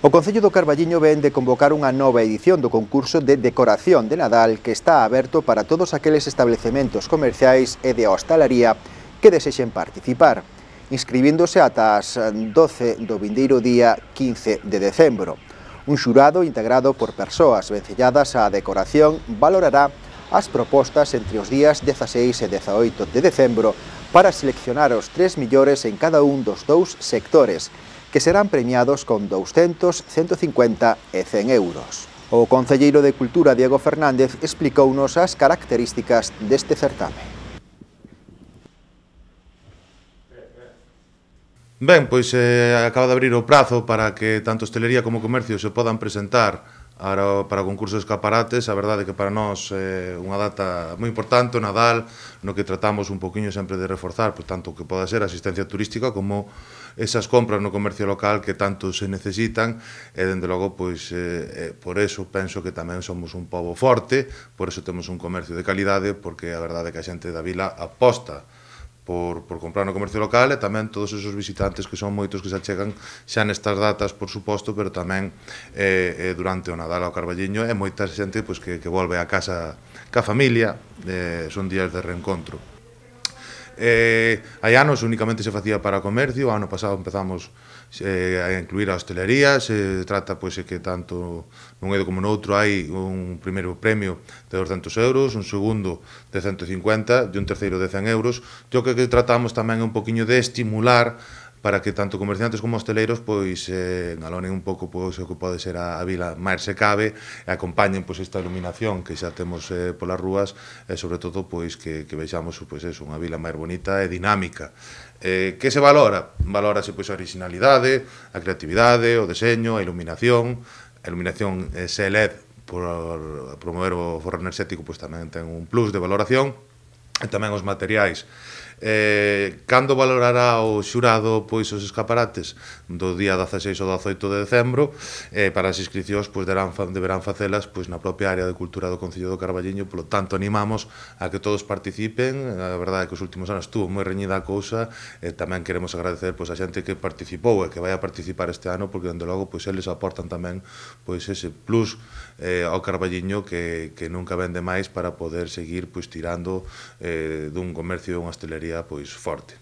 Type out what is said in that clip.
O Concello do Carballiño ven de convocar unha nova edición do concurso de decoración de Nadal que está aberto para todos aqueles establecementos comerciais e de hostalaría que desexen participar, inscribíndose ata as 12 do vindeiro día 15 de decembro. Un xurado integrado por persoas vencelladas á decoración valorará as propostas entre os días 16 e 18 de decembro para seleccionar os tres millores en cada un dos dous sectores, que serán premiados con 200, 150 e 100 euros. O Concelleiro de Cultura Diego Fernández explicounos as características deste certame. Ben, pois eh, acaba de abrir o prazo para que tanto hostelería como comercio se podan presentar Ahora, para o concurso de escaparates, a verdade é que para nós é eh, unha data moi importante, o Nadal, no que tratamos un poquinho sempre de reforzar, por tanto que poda ser a asistencia turística como esas compras no comercio local que tanto se necesitan e dende logo pois eh, eh, por eso penso que tamén somos un pobo forte, por eso temos un comercio de calidade porque a verdade é que a xente da vila aposta por, por comprar no comercio local e tamén todos esos visitantes que son moitos que se achegan xa nestas datas, por suposto, pero tamén eh, eh, durante o Nadal ao Carballiño e moita xente pois, que, que volve a casa ca familia, eh, son días de reencontro. Eh, hai anos únicamente se facía para comercio, ano pasado empezamos eh, a incluir a hostelería, se trata pois, que tanto nun edo como noutro hai un primeiro premio de 200 euros, un segundo de 150 e un terceiro de 100 euros. Yo que, que tratamos tamén un poquinho de estimular para que tanto comerciantes como hosteleiros pois eh, galonen un pouco pois o que pode ser a, a vila máis se cabe e acompañen pois esta iluminación que xa temos eh, polas rúas e sobre todo pois que, que vexamos pois eso, unha vila máis bonita e dinámica. Eh, que se valora? Valorase pois a originalidade, a creatividade, o deseño, a iluminación, a iluminación eh, se LED por promover o forro enerxético pois tamén ten un plus de valoración e tamén os materiais. Eh, cando valorará o xurado pois os escaparates do día 16 ao 18 de decembro eh, para as inscricións pois, deberán, deberán facelas pois, na propia área de cultura do Concello do Carballiño polo tanto animamos a que todos participen a verdade é que os últimos anos estuvo moi reñida a cousa e eh, tamén queremos agradecer pois, a xente que participou e que vai a participar este ano porque dende logo pois, eles aportan tamén pois, ese plus eh, ao Carballiño que, que nunca vende máis para poder seguir pois, tirando eh, dun comercio e unha hostelería pois forte.